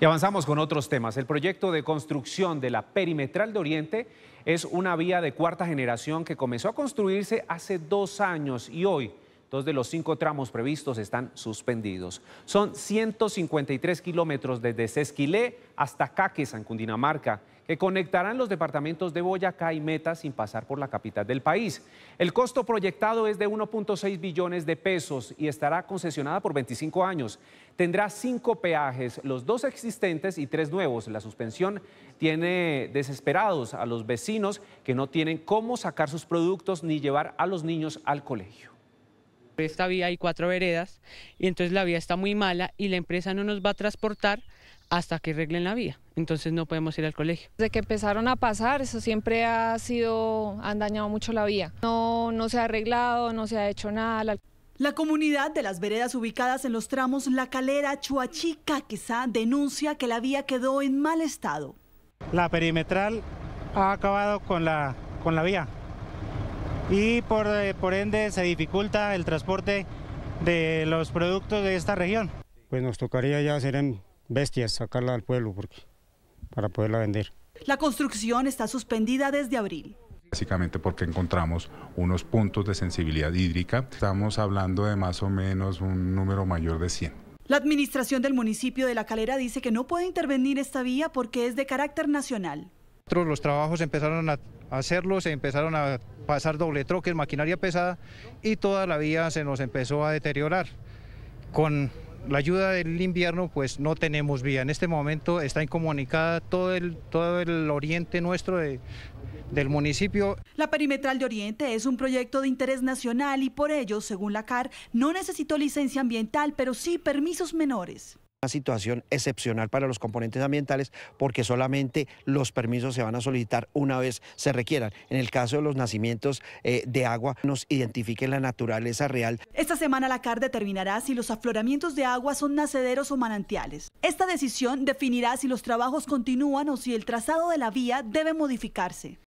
Y avanzamos con otros temas. El proyecto de construcción de la Perimetral de Oriente es una vía de cuarta generación que comenzó a construirse hace dos años y hoy Dos de los cinco tramos previstos están suspendidos. Son 153 kilómetros desde Sesquilé hasta Caques, en Cundinamarca, que conectarán los departamentos de Boyacá y Meta sin pasar por la capital del país. El costo proyectado es de 1.6 billones de pesos y estará concesionada por 25 años. Tendrá cinco peajes, los dos existentes y tres nuevos. La suspensión tiene desesperados a los vecinos que no tienen cómo sacar sus productos ni llevar a los niños al colegio. Pues, esta vía hay cuatro veredas y entonces la vía está muy mala y la empresa no nos va a transportar hasta que arreglen la vía. Entonces no podemos ir al colegio. Desde que empezaron a pasar, eso siempre ha sido, han dañado mucho la vía. No, no se ha arreglado, no se ha hecho nada. La... La comunidad de las veredas ubicadas en los tramos La Calera, Chuachica, quizá denuncia que la vía quedó en mal estado. La perimetral ha acabado con la, con la vía y por, eh, por ende se dificulta el transporte de los productos de esta región. Pues nos tocaría ya hacer en bestias, sacarla al pueblo porque, para poderla vender. La construcción está suspendida desde abril. Básicamente porque encontramos unos puntos de sensibilidad hídrica. Estamos hablando de más o menos un número mayor de 100. La administración del municipio de La Calera dice que no puede intervenir esta vía porque es de carácter nacional. Los trabajos empezaron a hacerlo, se empezaron a pasar doble troques, maquinaria pesada y toda la vía se nos empezó a deteriorar. Con la ayuda del invierno pues no tenemos vía. En este momento está incomunicada todo el, todo el oriente nuestro del municipio. La perimetral de Oriente es un proyecto de interés nacional y por ello, según la CAR, no necesitó licencia ambiental, pero sí permisos menores una situación excepcional para los componentes ambientales porque solamente los permisos se van a solicitar una vez se requieran. En el caso de los nacimientos eh, de agua, nos identifiquen la naturaleza real. Esta semana la CAR determinará si los afloramientos de agua son nacederos o manantiales. Esta decisión definirá si los trabajos continúan o si el trazado de la vía debe modificarse.